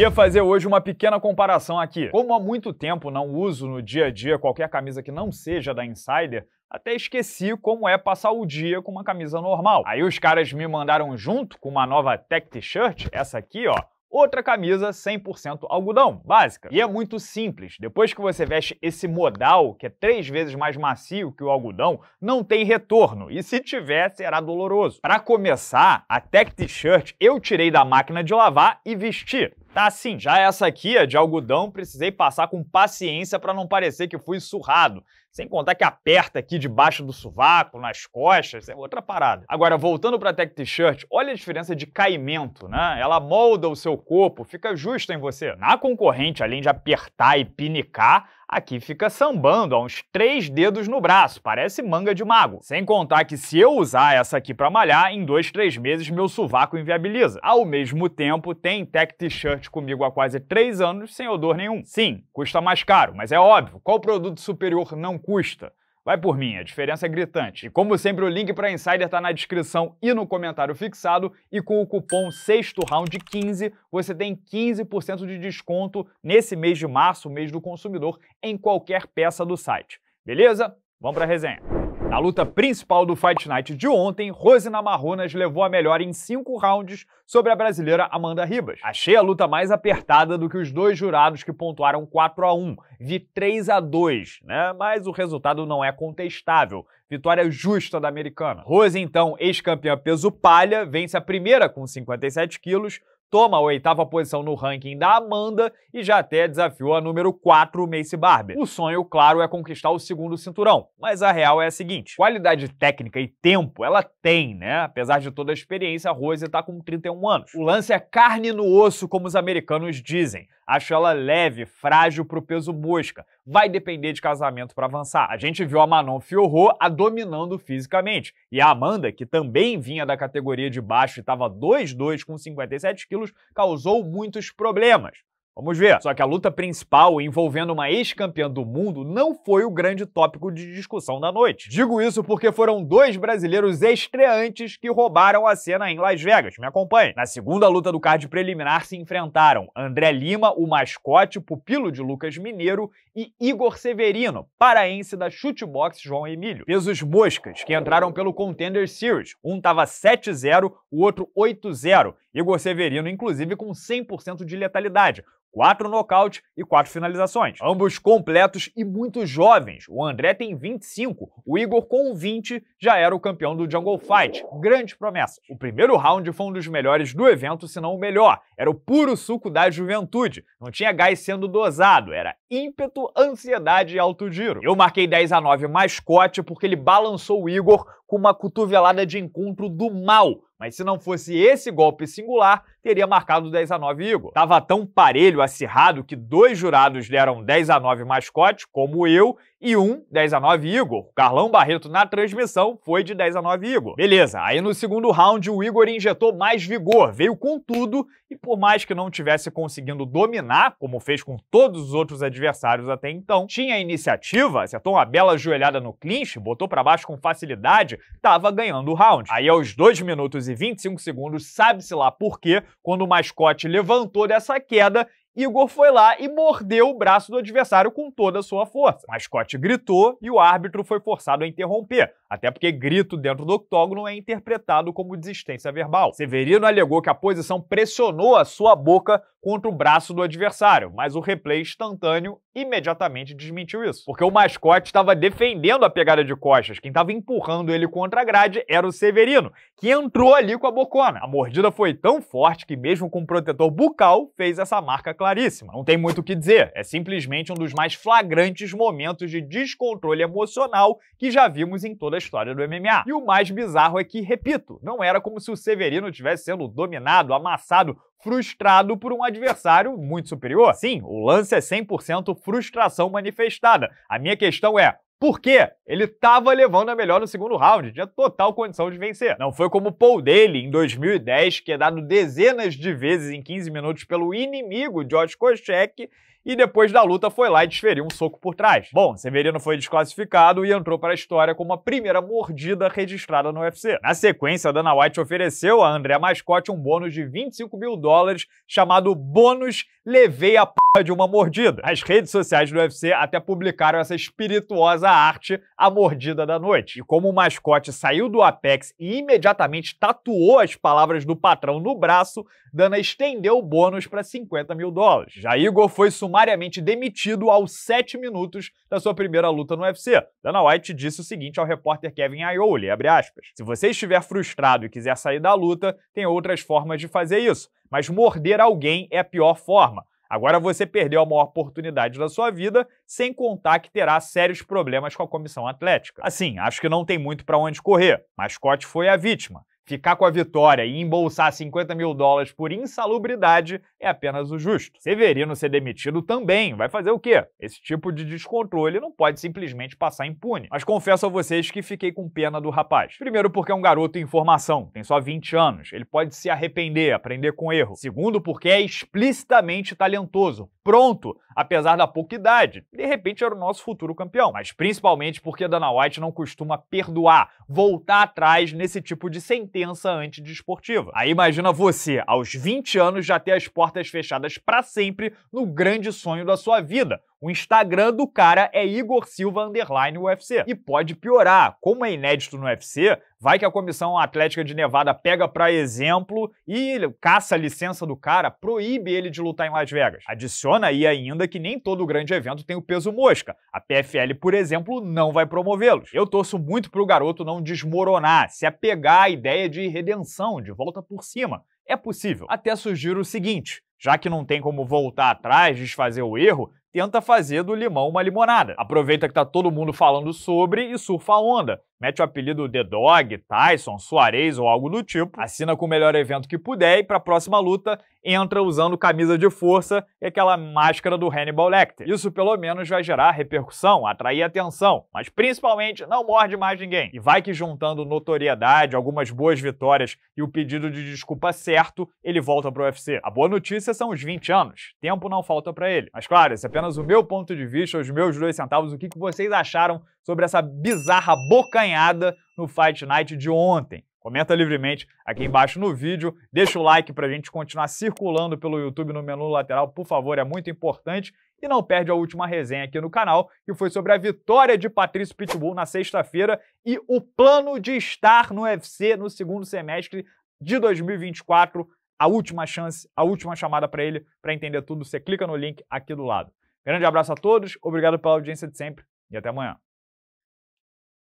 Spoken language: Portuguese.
Queria fazer hoje uma pequena comparação aqui. Como há muito tempo não uso no dia a dia qualquer camisa que não seja da Insider, até esqueci como é passar o dia com uma camisa normal. Aí os caras me mandaram junto com uma nova Tech T-shirt, essa aqui, ó, outra camisa 100% algodão, básica. E é muito simples. Depois que você veste esse modal, que é três vezes mais macio que o algodão, não tem retorno. E se tiver, será doloroso. Para começar, a Tech T-shirt eu tirei da máquina de lavar e vesti. Tá assim. Já essa aqui, a de algodão, precisei passar com paciência para não parecer que fui surrado. Sem contar que aperta aqui debaixo do sovaco, nas costas, é outra parada. Agora, voltando para a tech t-shirt, olha a diferença de caimento, né? Ela molda o seu corpo, fica justa em você. Na concorrente, além de apertar e pinicar, aqui fica sambando a uns três dedos no braço, parece manga de mago. Sem contar que se eu usar essa aqui para malhar, em dois, três meses meu sovaco inviabiliza. Ao mesmo tempo, tem tech t-shirt comigo há quase três anos sem odor nenhum. Sim, custa mais caro, mas é óbvio, qual produto superior não custa? Vai por mim, a diferença é gritante. E como sempre, o link para Insider está na descrição e no comentário fixado. E com o cupom sexto round 15, você tem 15% de desconto nesse mês de março, mês do consumidor, em qualquer peça do site. Beleza? Vamos para a resenha. Na luta principal do Fight Night de ontem, Rose Namarronas levou a melhor em cinco rounds sobre a brasileira Amanda Ribas. Achei a luta mais apertada do que os dois jurados que pontuaram 4 a 1. Vi 3 a 2, né? Mas o resultado não é contestável. Vitória justa da americana. Rose, então, ex-campeã peso palha, vence a primeira com 57 quilos, toma a oitava posição no ranking da Amanda e já até desafiou a número 4, Macy Barber. O sonho, claro, é conquistar o segundo cinturão, mas a real é a seguinte: qualidade técnica e tempo ela tem, né? Apesar de toda a experiência, a Rose tá com 31 anos. O lance é carne no osso, como os americanos dizem. Acho ela leve, frágil pro peso mosca. Vai depender de casamento para avançar. A gente viu a Manon Fiorro a dominando fisicamente. E a Amanda, que também vinha da categoria de baixo e estava 2-2 com 57 kg quilos causou muitos problemas. Vamos ver. Só que a luta principal envolvendo uma ex-campeã do mundo não foi o grande tópico de discussão da noite. Digo isso porque foram dois brasileiros estreantes que roubaram a cena em Las Vegas. Me acompanhe. Na segunda luta do card preliminar se enfrentaram André Lima, o mascote pupilo de Lucas Mineiro, e Igor Severino, paraense da chutebox João Emílio. Pesos moscas que entraram pelo Contender Series. Um tava 7-0, o outro 8-0. Igor Severino, inclusive, com 100% de letalidade quatro nocaute e quatro finalizações. Ambos completos e muito jovens. O André tem 25, o Igor com 20 já era o campeão do Jungle Fight. Grande promessa. O primeiro round foi um dos melhores do evento, se não o melhor. Era o puro suco da juventude. Não tinha gás sendo dosado, era ímpeto, ansiedade e alto giro. Eu marquei 10 a 9 mascote porque ele balançou o Igor com uma cotovelada de encontro do mal. Mas se não fosse esse golpe singular, teria marcado 10 a 9 Igor. Tava tão parelho, acirrado, que dois jurados deram 10 a 9 mascote, como eu, e um 10 a 9 Igor. Carlão Barreto na transmissão foi de 10 a 9 Igor. Beleza, aí no segundo round o Igor injetou mais vigor, veio com tudo e por mais que não tivesse conseguindo dominar, como fez com todos os outros adversários até então, tinha iniciativa, acertou uma bela joelhada no clinch, botou para baixo com facilidade, estava ganhando o round. Aí, aos 2 minutos e 25 segundos, sabe-se lá por quê, quando o mascote levantou dessa queda, Igor foi lá e mordeu o braço do adversário com toda a sua força. O mascote gritou e o árbitro foi forçado a interromper. Até porque grito dentro do octógono é interpretado como desistência verbal. Severino alegou que a posição pressionou a sua boca contra o braço do adversário, mas o replay instantâneo imediatamente desmentiu isso. Porque o mascote estava defendendo a pegada de costas, quem estava empurrando ele contra a grade era o Severino, que entrou ali com a bocona. A mordida foi tão forte que, mesmo com um protetor bucal, fez essa marca claríssima. Não tem muito o que dizer, é simplesmente um dos mais flagrantes momentos de descontrole emocional que já vimos em toda a história do MMA. E o mais bizarro é que, repito, não era como se o Severino estivesse sendo dominado, amassado, frustrado por um adversário muito superior. Sim, o lance é 100% frustração manifestada. A minha questão é, por que ele estava levando a melhor no segundo round, tinha total condição de vencer. Não foi como o Paul Daly em 2010, que é dado dezenas de vezes em 15 minutos pelo inimigo George Koscheck e depois da luta foi lá e desferiu um soco por trás. Bom, Severino foi desclassificado e entrou para a história como a primeira mordida registrada no UFC. Na sequência, Dana White ofereceu a André Mascotti um bônus de 25 mil dólares chamado Bônus Levei a p de uma mordida. As redes sociais do UFC até publicaram essa espirituosa arte, a mordida da noite. E como o mascote saiu do Apex e imediatamente tatuou as palavras do patrão no braço, Dana estendeu o bônus para 50 mil dólares. Já Igor foi sumado sumariamente demitido aos sete minutos da sua primeira luta no UFC. Dana White disse o seguinte ao repórter Kevin Ioli, Se você estiver frustrado e quiser sair da luta, tem outras formas de fazer isso, mas morder alguém é a pior forma. Agora você perdeu a maior oportunidade da sua vida, sem contar que terá sérios problemas com a comissão atlética. Assim, acho que não tem muito para onde correr. Mascote foi a vítima. Ficar com a vitória e embolsar 50 mil dólares por insalubridade é apenas o justo. Severino ser demitido também vai fazer o quê? Esse tipo de descontrole não pode simplesmente passar impune. Mas confesso a vocês que fiquei com pena do rapaz. Primeiro, porque é um garoto em formação, tem só 20 anos, ele pode se arrepender, aprender com erro. Segundo, porque é explicitamente talentoso, pronto, apesar da pouca idade. De repente era o nosso futuro campeão. Mas principalmente porque Dana White não costuma perdoar, voltar atrás nesse tipo de sentença antidesportiva. Aí imagina você, aos 20 anos, já ter as portas fechadas para sempre no grande sonho da sua vida o Instagram do cara é Igor Silva underline UFC. E pode piorar. Como é inédito no UFC, vai que a Comissão Atlética de Nevada pega para exemplo e caça a licença do cara, proíbe ele de lutar em Las Vegas. Adiciona aí ainda que nem todo grande evento tem o peso mosca. A PFL, por exemplo, não vai promovê-los. Eu torço muito pro garoto não desmoronar, se apegar à ideia de redenção, de volta por cima. É possível. Até sugiro o seguinte: já que não tem como voltar atrás, desfazer o erro, tenta fazer do limão uma limonada. Aproveita que tá todo mundo falando sobre e surfa a onda mete o apelido The Dog, Tyson, Soares ou algo do tipo, assina com o melhor evento que puder e para a próxima luta entra usando camisa de força e aquela máscara do Hannibal Lecter. Isso pelo menos vai gerar repercussão, atrair atenção, mas principalmente não morde mais ninguém. E vai que juntando notoriedade, algumas boas vitórias e o pedido de desculpa certo, ele volta pro UFC. A boa notícia são os 20 anos. Tempo não falta para ele. Mas claro, esse é apenas o meu ponto de vista, os meus dois centavos, o que, que vocês acharam sobre essa bizarra bocanhada no Fight Night de ontem. Comenta livremente aqui embaixo no vídeo, deixa o like para a gente continuar circulando pelo YouTube no menu lateral, por favor, é muito importante. E não perde a última resenha aqui no canal, que foi sobre a vitória de Patrício Pitbull na sexta-feira e o plano de estar no UFC no segundo semestre de 2024. A última chance, a última chamada para ele, para entender tudo, você clica no link aqui do lado. Grande abraço a todos, obrigado pela audiência de sempre e até amanhã.